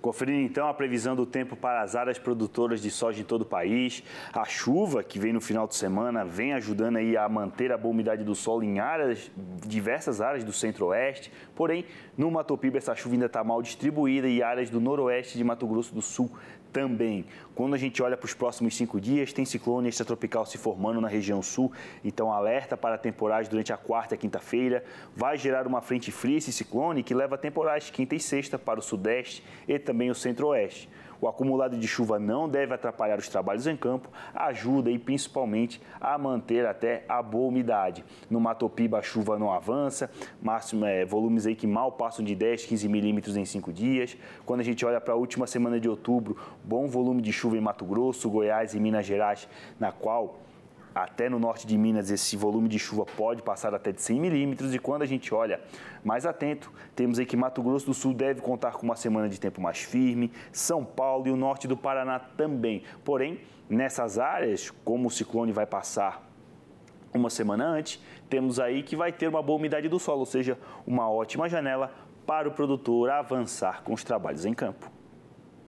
Conferindo então a previsão do tempo para as áreas produtoras de soja em todo o país, a chuva que vem no final de semana vem ajudando aí a manter a boa umidade do solo em áreas, diversas áreas do centro-oeste. Porém, no Mato Piba essa chuva ainda está mal distribuída e áreas do noroeste de Mato Grosso do Sul também. Quando a gente olha para os próximos cinco dias, tem ciclone extratropical se formando na região sul, então alerta para temporais durante a quarta e quinta-feira. Vai gerar uma frente fria esse ciclone que leva temporais quinta e sexta para o sudeste e também o centro-oeste. O acumulado de chuva não deve atrapalhar os trabalhos em campo, ajuda e principalmente a manter até a boa umidade. No Matopiba a chuva não avança, máximo, é, volumes aí que mal passam de 10, 15 milímetros em 5 dias. Quando a gente olha para a última semana de outubro, bom volume de chuva em Mato Grosso, Goiás e Minas Gerais, na qual até no norte de Minas, esse volume de chuva pode passar até de 100 milímetros. E quando a gente olha mais atento, temos aí que Mato Grosso do Sul deve contar com uma semana de tempo mais firme, São Paulo e o norte do Paraná também. Porém, nessas áreas, como o ciclone vai passar uma semana antes, temos aí que vai ter uma boa umidade do solo, ou seja, uma ótima janela para o produtor avançar com os trabalhos em campo.